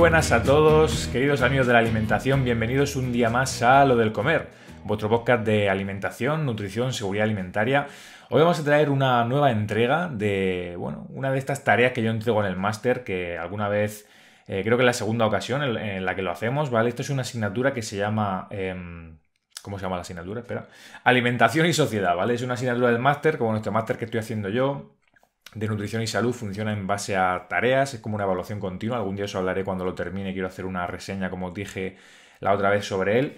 buenas a todos, queridos amigos de la alimentación, bienvenidos un día más a Lo del Comer, vuestro podcast de alimentación, nutrición, seguridad alimentaria. Hoy vamos a traer una nueva entrega de, bueno, una de estas tareas que yo entrego en el máster, que alguna vez, eh, creo que es la segunda ocasión en, la que lo hacemos, ¿vale? Esto es una asignatura que se llama... Em, ¿Cómo se llama la asignatura? Espera. Alimentación y sociedad, ¿vale? Es una asignatura del máster, como nuestro máster que estoy haciendo yo, de nutrición y salud funciona en base a tareas, es como una evaluación continua. Algún día os hablaré cuando lo termine, quiero hacer una reseña, como os dije la otra vez, sobre él.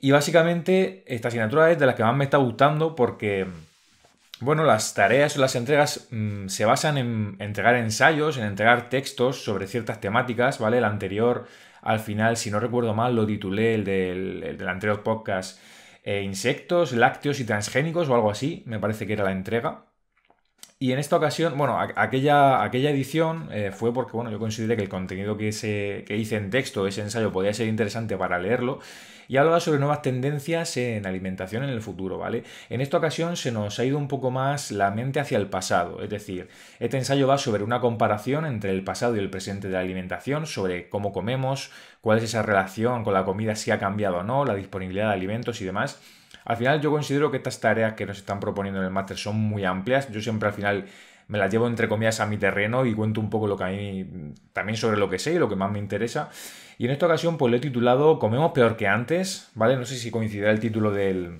Y básicamente, esta asignatura es de las que más me está gustando porque, bueno, las tareas o las entregas mm, se basan en entregar ensayos, en entregar textos sobre ciertas temáticas, ¿vale? El anterior, al final, si no recuerdo mal, lo titulé, el del, del anterior podcast, eh, insectos, lácteos y transgénicos o algo así, me parece que era la entrega. Y en esta ocasión, bueno, aquella, aquella edición eh, fue porque, bueno, yo consideré que el contenido que, se, que hice en texto, ese ensayo, podía ser interesante para leerlo. Y hablaba sobre nuevas tendencias en alimentación en el futuro, ¿vale? En esta ocasión se nos ha ido un poco más la mente hacia el pasado, es decir, este ensayo va sobre una comparación entre el pasado y el presente de la alimentación, sobre cómo comemos, cuál es esa relación con la comida, si ha cambiado o no, la disponibilidad de alimentos y demás. Al final yo considero que estas tareas que nos están proponiendo en el máster son muy amplias. Yo siempre al final me las llevo entre comillas a mi terreno y cuento un poco lo que a mí también sobre lo que sé y lo que más me interesa. Y en esta ocasión pues lo he titulado Comemos peor que antes, ¿vale? No sé si coincidirá el título del,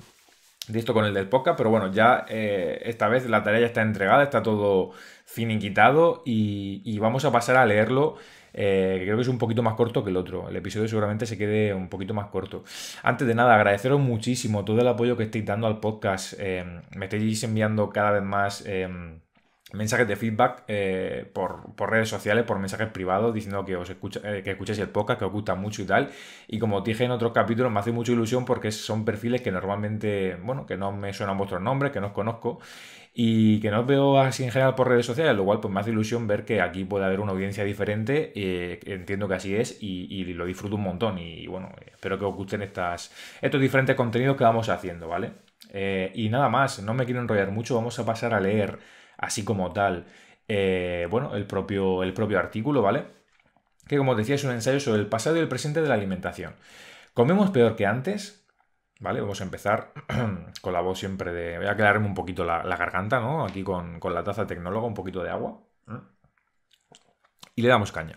de esto con el del podcast, pero bueno, ya eh, esta vez la tarea ya está entregada, está todo finiquitado y, y vamos a pasar a leerlo eh, creo que es un poquito más corto que el otro. El episodio seguramente se quede un poquito más corto. Antes de nada, agradeceros muchísimo todo el apoyo que estáis dando al podcast. Eh, me estáis enviando cada vez más... Eh, mensajes de feedback por, redes sociales, por mensajes privados, diciendo que os escucha, que escuchéis el podcast, que os gusta mucho y tal. Y como os dije en otros capítulos, me hace mucha ilusión porque son perfiles que normalmente, bueno, que no me suenan vuestros nombres, que no os conozco, y que no veo así en general por redes sociales, lo cual pues me hace ilusión ver que aquí puede haber una audiencia diferente, eh, entiendo que así es y, lo disfruto un montón y, bueno, espero que os gusten estas, estos diferentes contenidos que vamos haciendo, ¿vale? Eh, y nada más, no me quiero enrollar mucho, vamos a pasar a leer así como tal, eh, bueno, el propio, el propio artículo, ¿vale? Que como os decía es un ensayo sobre el pasado y el presente de la alimentación. ¿Comemos peor que antes? ¿Vale? Vamos a empezar con la voz siempre de... Voy a aclararme un poquito la, garganta, ¿no? Aquí con, con la taza tecnóloga, un poquito de agua. ¿eh? Y le damos caña.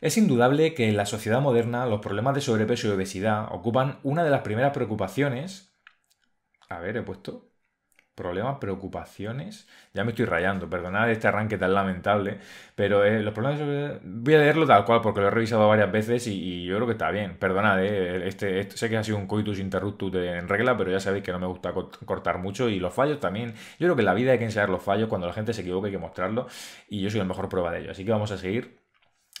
Es indudable que en la sociedad moderna los problemas de sobrepeso y obesidad ocupan una de las primeras preocupaciones... A ver, he puesto problemas, preocupaciones. Ya me estoy rayando, perdonad este arranque tan lamentable, pero eh, los problemas. Voy a leerlo tal cual porque lo he revisado varias veces y, yo creo que está bien. Perdonad, eh, este, este sé que ha sido un coitus interruptus en regla, pero ya sabéis que no me gusta cortar mucho y los fallos también. Yo creo que en la vida hay que enseñar los fallos, cuando la gente se equivoca hay que mostrarlo y yo soy la mejor prueba de ello. Así que vamos a seguir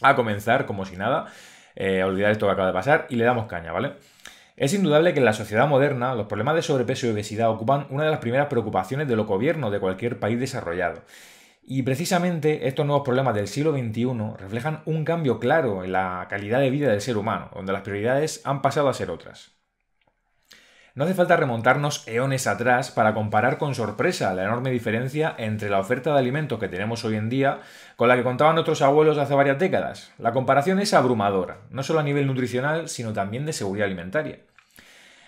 a comenzar como si nada, eh, olvidar esto que acaba de pasar y le damos caña, ¿vale? Es indudable que en la sociedad moderna los problemas de sobrepeso y obesidad ocupan una de las primeras preocupaciones de los gobiernos de cualquier país desarrollado. Y precisamente estos nuevos problemas del siglo XXI reflejan un cambio claro en la calidad de vida del ser humano, donde las prioridades han pasado a ser otras. No hace falta remontarnos eones atrás para comparar con sorpresa la enorme diferencia entre la oferta de alimentos que tenemos hoy en día con la que contaban nuestros abuelos hace varias décadas. La comparación es abrumadora, no solo a nivel nutricional, sino también de seguridad alimentaria.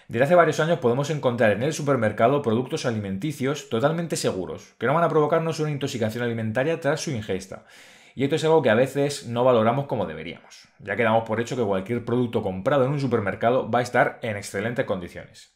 Desde hace varios años podemos encontrar en el supermercado productos alimenticios totalmente seguros, que no van a provocarnos una intoxicación alimentaria tras su ingesta. Y esto es algo que a veces no valoramos como deberíamos, ya que damos por hecho que cualquier producto comprado en un supermercado va a estar en excelentes condiciones.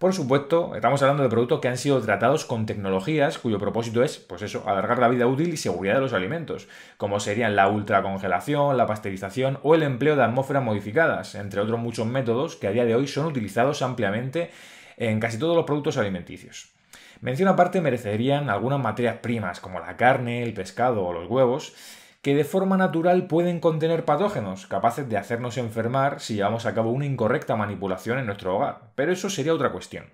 Por supuesto, estamos hablando de productos que han sido tratados con tecnologías cuyo propósito es, pues eso, alargar la vida útil y seguridad de los alimentos, como serían la ultracongelación, la pasteurización o el empleo de atmósferas modificadas, entre otros muchos métodos que a día de hoy son utilizados ampliamente en casi todos los productos alimenticios. Mención aparte merecerían algunas materias primas como la carne, el pescado o los huevos, que de forma natural pueden contener patógenos capaces de hacernos enfermar si llevamos a cabo una incorrecta manipulación en nuestro hogar. Pero eso sería otra cuestión.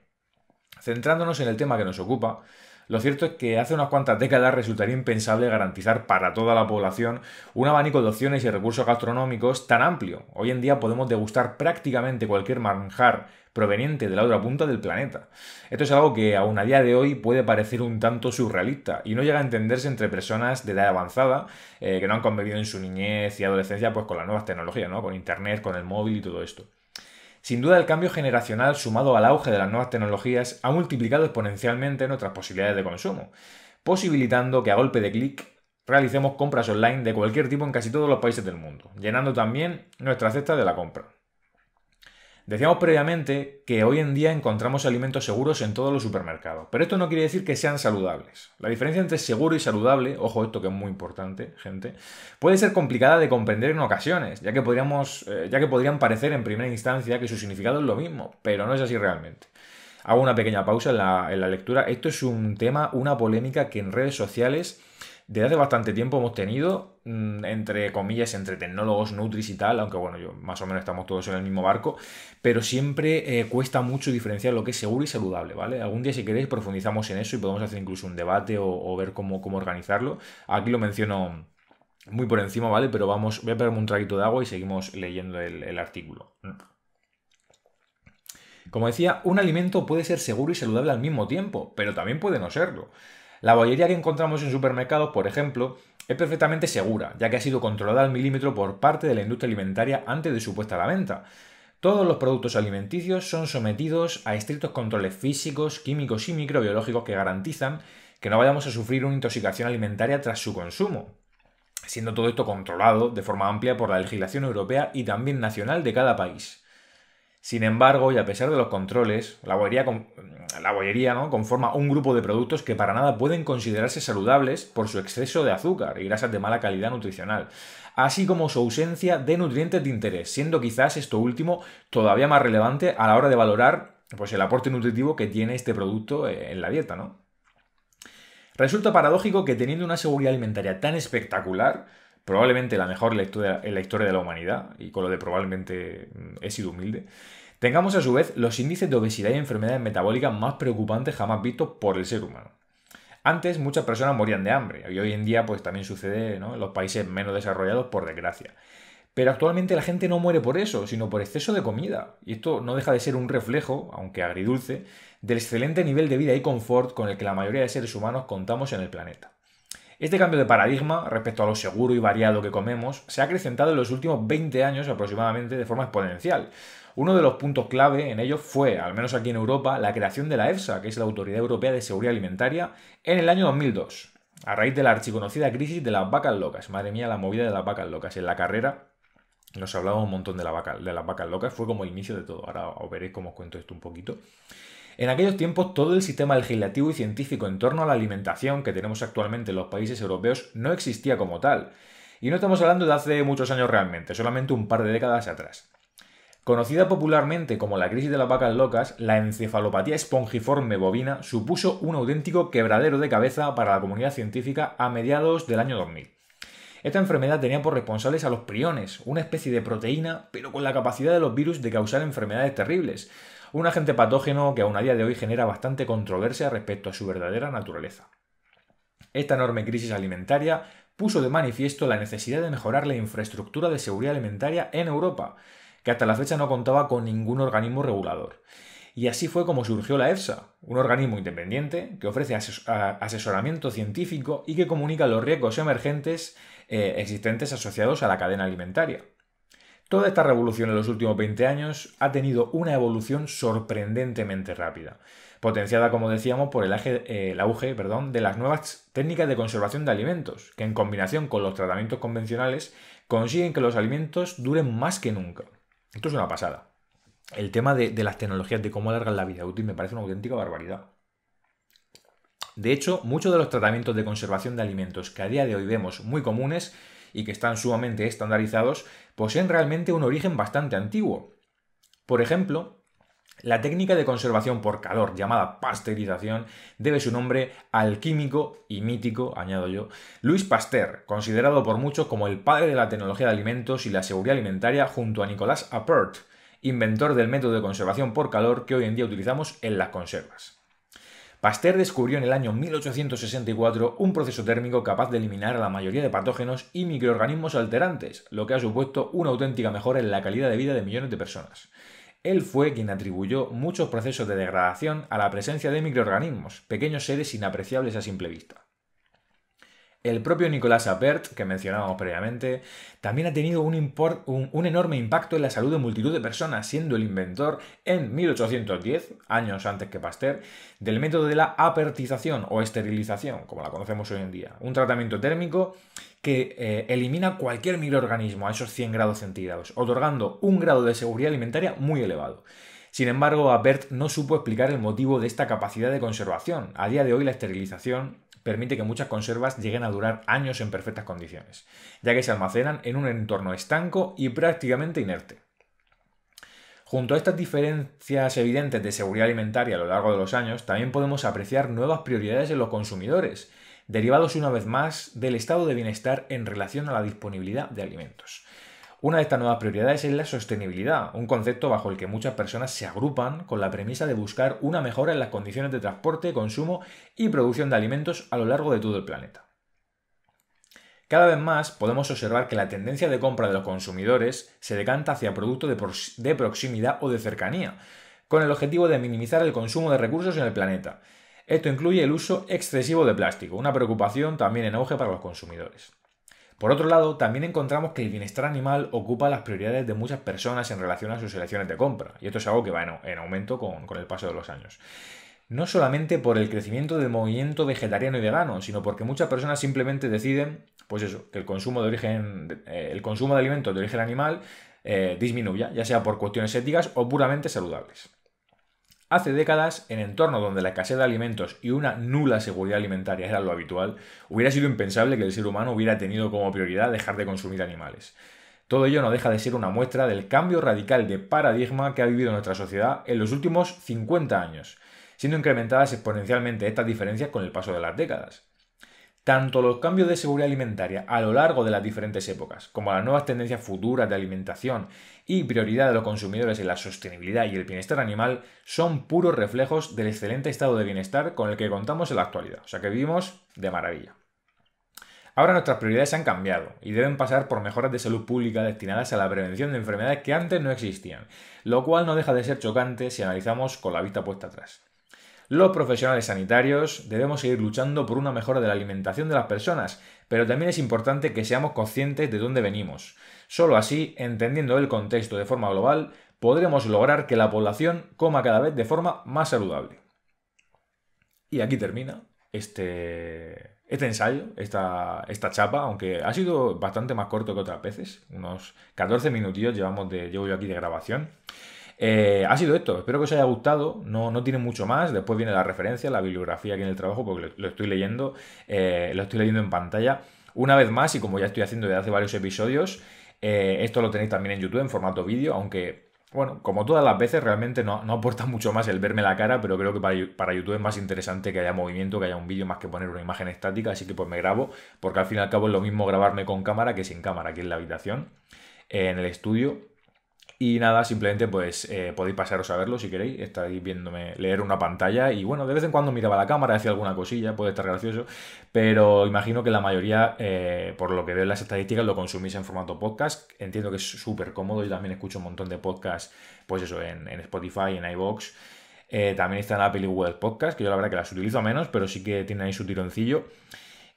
Centrándonos en el tema que nos ocupa, lo cierto es que hace unas cuantas décadas resultaría impensable garantizar para toda la población un abanico de opciones y recursos gastronómicos tan amplio. Hoy en día podemos degustar prácticamente cualquier manjar proveniente de la otra punta del planeta. Esto es algo que aún a día de hoy puede parecer un tanto surrealista y no llega a entenderse entre personas de edad avanzada eh, que no han convivido en su niñez y adolescencia pues con las nuevas tecnologías, ¿no? con internet, con el móvil y todo esto. Sin duda el cambio generacional sumado al auge de las nuevas tecnologías ha multiplicado exponencialmente nuestras posibilidades de consumo, posibilitando que a golpe de clic realicemos compras online de cualquier tipo en casi todos los países del mundo, llenando también nuestra cesta de la compra. Decíamos previamente que hoy en día encontramos alimentos seguros en todos los supermercados, pero esto no quiere decir que sean saludables. La diferencia entre seguro y saludable, ojo esto que es muy importante, gente, puede ser complicada de comprender en ocasiones, ya que, podríamos, eh, ya que podrían parecer en primera instancia que su significado es lo mismo, pero no es así realmente. Hago una pequeña pausa en la, en la lectura. Esto es un tema, una polémica que en redes sociales de hace bastante tiempo hemos tenido, mm, entre comillas, entre tecnólogos, nutris y tal, aunque bueno, yo, más o menos estamos todos en el mismo barco, pero siempre eh, cuesta mucho diferenciar lo que es seguro y saludable, ¿vale? Algún día si queréis profundizamos en eso y podemos hacer incluso un debate o, ver cómo, cómo organizarlo. Aquí lo menciono muy por encima, ¿vale? Pero vamos, voy a pegarme un traguito de agua y seguimos leyendo el artículo. Como decía, un alimento puede ser seguro y saludable al mismo tiempo, pero también puede no serlo. La bollería que encontramos en supermercados, por ejemplo, es perfectamente segura, ya que ha sido controlada al milímetro por parte de la industria alimentaria antes de su puesta a la venta. Todos los productos alimenticios son sometidos a estrictos controles físicos, químicos y microbiológicos que garantizan que no vayamos a sufrir una intoxicación alimentaria tras su consumo, siendo todo esto controlado de forma amplia por la legislación europea y también nacional de cada país. Sin embargo, y a pesar de los controles, la bollería, ¿no? conforma un grupo de productos que para nada pueden considerarse saludables por su exceso de azúcar y grasas de mala calidad nutricional, así como su ausencia de nutrientes de interés, siendo quizás esto último todavía más relevante a la hora de valorar pues, el aporte nutritivo que tiene este producto eh, en la dieta. Resulta paradójico que teniendo una seguridad alimentaria tan espectacular, probablemente la mejor lectura en la historia de la humanidad, y con lo de probablemente mm, he sido humilde, tengamos a su vez los índices de obesidad y enfermedades metabólicas más preocupantes jamás vistos por el ser humano. Antes muchas personas morían de hambre y hoy en día pues también sucede en los países menos desarrollados por desgracia. Pero actualmente la gente no muere por eso, sino por exceso de comida. Y esto no deja de ser un reflejo, aunque agridulce, del excelente nivel de vida y confort con el que la mayoría de seres humanos contamos en el planeta. Este cambio de paradigma respecto a lo seguro y variado que comemos se ha acrecentado en los últimos 20 años aproximadamente de forma exponencial. Uno de los puntos clave en ello fue, al menos aquí en Europa, la creación de la EFSA, que es la Autoridad Europea de Seguridad Alimentaria, en el año 2002, a raíz de la archiconocida crisis de las vacas locas. Madre mía, la movida de las vacas locas en la carrera. Nos hablaba un montón de, la vaca, de las vacas locas, fue como el inicio de todo. Ahora os veréis cómo os cuento esto un poquito. En aquellos tiempos todo el sistema legislativo y científico en torno a la alimentación que tenemos actualmente en los países europeos no existía como tal. Y no estamos hablando de hace muchos años realmente, solamente un par de décadas atrás. Conocida popularmente como la crisis de las vacas locas, la encefalopatía espongiforme bovina supuso un auténtico quebradero de cabeza para la comunidad científica a mediados del año 2000. Esta enfermedad tenía por responsables a los priones, una especie de proteína, pero con la capacidad de los virus de causar enfermedades terribles, un agente patógeno que aún a día de hoy genera bastante controversia respecto a su verdadera naturaleza. Esta enorme crisis alimentaria puso de manifiesto la necesidad de mejorar la infraestructura de seguridad alimentaria en Europa, que hasta la fecha no contaba con ningún organismo regulador. Y así fue como surgió la EFSA, un organismo independiente que ofrece asesoramiento científico y que comunica los riesgos emergentes eh, existentes asociados a la cadena alimentaria. Toda esta revolución en los últimos 20 años ha tenido una evolución sorprendentemente rápida, potenciada, como decíamos, por eh, el, auge perdón, de las nuevas técnicas de conservación de alimentos, que en combinación con los tratamientos convencionales consiguen que los alimentos duren más que nunca. Esto es una pasada. El tema de, de las tecnologías, de cómo alargan la vida útil, me parece una auténtica barbaridad. De hecho, muchos de los tratamientos de conservación de alimentos que a día de hoy vemos muy comunes y que están sumamente estandarizados, poseen realmente un origen bastante antiguo. Por ejemplo, la técnica de conservación por calor, llamada pasteurización, debe su nombre al químico y mítico, añado yo, Luis Pasteur, considerado por muchos como el padre de la tecnología de alimentos y la seguridad alimentaria junto a Nicolas Appert, inventor del método de conservación por calor que hoy en día utilizamos en las conservas. Pasteur descubrió en el año 1864 un proceso térmico capaz de eliminar a la mayoría de patógenos y microorganismos alterantes, lo que ha supuesto una auténtica mejora en la calidad de vida de millones de personas. Él fue quien atribuyó muchos procesos de degradación a la presencia de microorganismos, pequeños seres inapreciables a simple vista. El propio Nicolás Apert, que mencionábamos previamente, también ha tenido un, enorme impacto en la salud de multitud de personas, siendo el inventor en 1810, años antes que Pasteur, del método de la apertización o esterilización, como la conocemos hoy en día. Un tratamiento térmico que eh, elimina cualquier microorganismo a esos 100 grados centígrados, otorgando un grado de seguridad alimentaria muy elevado. Sin embargo, Apert no supo explicar el motivo de esta capacidad de conservación. A día de hoy la esterilización permite que muchas conservas lleguen a durar años en perfectas condiciones, ya que se almacenan en un entorno estanco y prácticamente inerte. Junto a estas diferencias evidentes de seguridad alimentaria a lo largo de los años, también podemos apreciar nuevas prioridades en los consumidores, derivados una vez más del estado de bienestar en relación a la disponibilidad de alimentos. Una de estas nuevas prioridades es la sostenibilidad, un concepto bajo el que muchas personas se agrupan con la premisa de buscar una mejora en las condiciones de transporte, consumo y producción de alimentos a lo largo de todo el planeta. Cada vez más podemos observar que la tendencia de compra de los consumidores se decanta hacia productos de, proximidad o de cercanía, con el objetivo de minimizar el consumo de recursos en el planeta. Esto incluye el uso excesivo de plástico, una preocupación también en auge para los consumidores. Por otro lado, también encontramos que el bienestar animal ocupa las prioridades de muchas personas en relación a sus elecciones de compra, y esto es algo que va en, aumento con, el paso de los años no solamente por el crecimiento del movimiento vegetariano y vegano, sino porque muchas personas simplemente deciden, pues eso, que el consumo de origen, eh, el consumo de alimentos de origen animal eh, disminuya, ya sea por cuestiones éticas o puramente saludables. Hace décadas, en entornos donde la escasez de alimentos y una nula seguridad alimentaria era lo habitual, hubiera sido impensable que el ser humano hubiera tenido como prioridad dejar de consumir animales. Todo ello no deja de ser una muestra del cambio radical de paradigma que ha vivido nuestra sociedad en los últimos 50 años, siendo incrementadas exponencialmente estas diferencias con el paso de las décadas. Tanto los cambios de seguridad alimentaria a lo largo de las diferentes épocas, como las nuevas tendencias futuras de alimentación y prioridad de los consumidores en la sostenibilidad y el bienestar animal, son puros reflejos del excelente estado de bienestar con el que contamos en la actualidad. O sea que vivimos de maravilla. Ahora nuestras prioridades han cambiado y deben pasar por mejoras de salud pública destinadas a la prevención de enfermedades que antes no existían, lo cual no deja de ser chocante si analizamos con la vista puesta atrás. Los profesionales sanitarios debemos seguir luchando por una mejora de la alimentación de las personas, pero también es importante que seamos conscientes de dónde venimos. Solo así, entendiendo el contexto de forma global, podremos lograr que la población coma cada vez de forma más saludable. Y aquí termina este, este ensayo, esta, chapa, aunque ha sido bastante más corto que otras veces, unos 14 minutillos llevamos de, llevo yo aquí de grabación. Eh, ha sido esto, espero que os haya gustado, no, no tiene mucho más, después viene la referencia, la bibliografía aquí en el trabajo, porque lo, estoy leyendo, eh, lo estoy leyendo en pantalla. Una vez más, y como ya estoy haciendo desde hace varios episodios, eh, esto lo tenéis también en YouTube en formato vídeo, aunque, bueno, como todas las veces, realmente no, aporta mucho más el verme la cara, pero creo que para, YouTube es más interesante que haya movimiento, que haya un vídeo, más que poner una imagen estática, así que pues me grabo, porque al fin y al cabo es lo mismo grabarme con cámara que sin cámara aquí en la habitación, en el estudio. Y nada, simplemente pues eh, podéis pasaros a verlo si queréis. Estáis viéndome leer una pantalla y bueno, de vez en cuando miraba la cámara, hacía alguna cosilla, puede estar gracioso, pero imagino que la mayoría, eh, por lo que veo en las estadísticas, lo consumís en formato podcast. Entiendo que es súper cómodo, yo también escucho un montón de podcasts, pues eso, en, Spotify, en iVoox. Eh, también está en Apple y Google Podcast, que yo la verdad que las utilizo menos, pero sí que tienen ahí su tironcillo.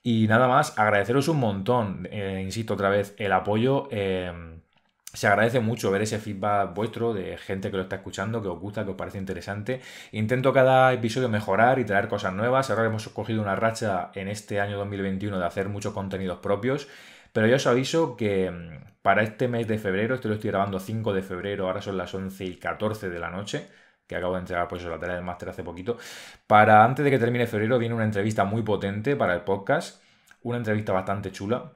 Y nada más, agradeceros un montón, insisto otra vez, el apoyo se agradece mucho ver ese feedback vuestro de gente que lo está escuchando, que os gusta, que os parece interesante. Intento cada episodio mejorar y traer cosas nuevas. Ahora hemos cogido una racha en este año 2021 de hacer muchos contenidos propios. Pero yo os aviso que mm, para este mes de febrero, esto lo estoy grabando 5 de febrero, ahora son las 11 y 14 de la noche, que acabo de entregar pues eso, la tarea del máster hace poquito. Para antes de que termine febrero viene una entrevista muy potente para el podcast, una entrevista bastante chula,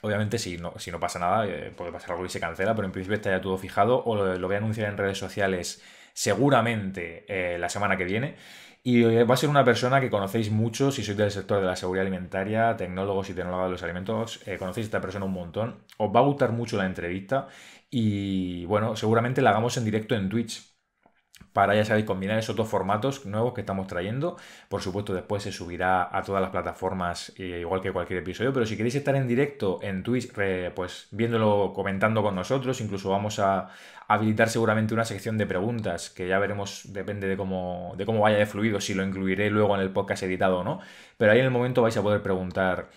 Obviamente, si no, si no pasa nada, eh, puede pasar algo y se cancela, pero en principio está ya todo fijado. O lo, voy a anunciar en redes sociales seguramente eh, la semana que viene. Y eh, va a ser una persona que conocéis mucho si sois del sector de la seguridad alimentaria, tecnólogos y tecnólogos de los alimentos, conocéis a esta persona un montón. Os va a gustar mucho la entrevista y bueno, seguramente la hagamos en directo en Twitch, para, ya sabéis, combinar esos dos formatos nuevos que estamos trayendo. Por supuesto, después se subirá a todas las plataformas, eh, igual que cualquier episodio, pero si queréis estar en directo en Twitch, pues viéndolo, comentando con nosotros, incluso vamos a habilitar seguramente una sección de preguntas, que ya veremos, depende de cómo, de cómo vaya de fluido, si lo incluiré luego en el podcast editado o no, pero ahí en el momento vais a poder preguntar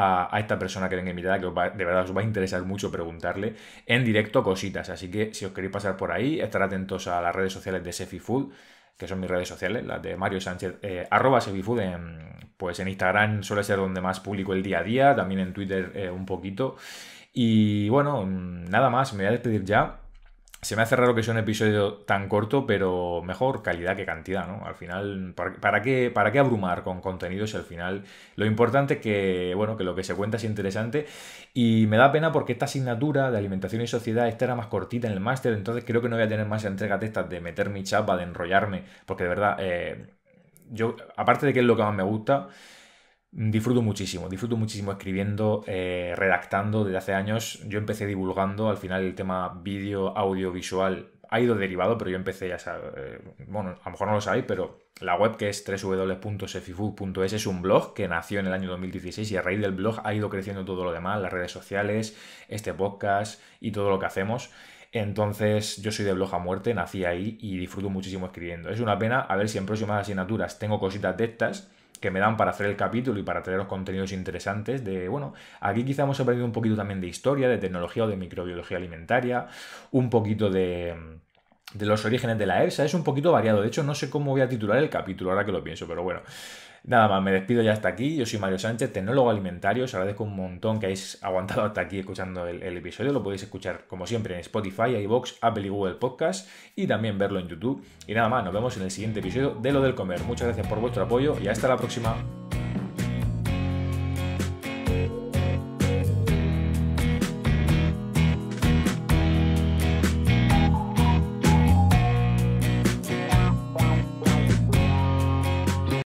a, esta persona que tenga invitada, que de verdad os va a interesar mucho preguntarle en directo cositas. Así que si os queréis pasar por ahí, estar atentos a las redes sociales de Sefi Food que son mis redes sociales, las de Mario Sánchez, eh, arroba SefiFood. en, pues en Instagram suele ser donde más publico el día a día, también en Twitter eh, un poquito. Y bueno, nada más, me voy a despedir ya. Se me hace raro que sea un episodio tan corto, pero mejor calidad que cantidad, ¿no? Al final, ¿para qué, para qué abrumar con contenidos? Al final, lo importante es que, bueno, que lo que se cuenta es interesante. Y me da pena porque esta asignatura de alimentación y sociedad, esta era más cortita en el máster, entonces creo que no voy a tener más entrega de estas, de meter mi chapa, de enrollarme, porque de verdad, eh, yo, aparte de que es lo que más me gusta, disfruto muchísimo, disfruto muchísimo escribiendo, eh, redactando desde hace años. Yo empecé divulgando, al final el tema vídeo, audiovisual ha ido derivado, pero yo empecé, ya sabes, eh, bueno, a lo mejor no lo sabéis, pero la web que es www.sefifood.es es un blog que nació en el año 2016 y a raíz del blog ha ido creciendo todo lo demás, las redes sociales, este podcast y todo lo que hacemos. Entonces, yo soy de blog a muerte, nací ahí y disfruto muchísimo escribiendo. Es una pena, a ver si en próximas asignaturas tengo cositas de estas que me dan para hacer el capítulo y para los contenidos interesantes de, bueno, aquí quizá hemos aprendido un poquito también de historia, de tecnología o de microbiología alimentaria, un poquito de los orígenes de la EFSA, es un poquito variado. De hecho, no sé cómo voy a titular el capítulo ahora que lo pienso, pero bueno. Nada más, me despido ya hasta aquí. Yo soy Mario Sánchez, tecnólogo alimentario. Os agradezco un montón que hayáis aguantado hasta aquí escuchando el, episodio. Lo podéis escuchar, como siempre, en Spotify, iBox, Apple y Google Podcast y también verlo en YouTube. Y nada más, nos vemos en el siguiente episodio de Lo del Comer. Muchas gracias por vuestro apoyo y hasta la próxima.